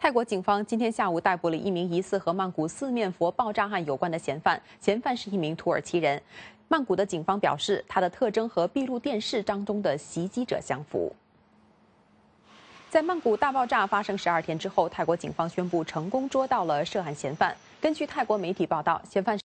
泰国警方今天下午逮捕了一名疑似和曼谷四面佛爆炸案有关的嫌犯。嫌犯是一名土耳其人。曼谷的警方表示，他的特征和闭路电视当中的袭击者相符。在曼谷大爆炸发生十二天之后，泰国警方宣布成功捉到了涉案嫌犯。根据泰国媒体报道，嫌犯。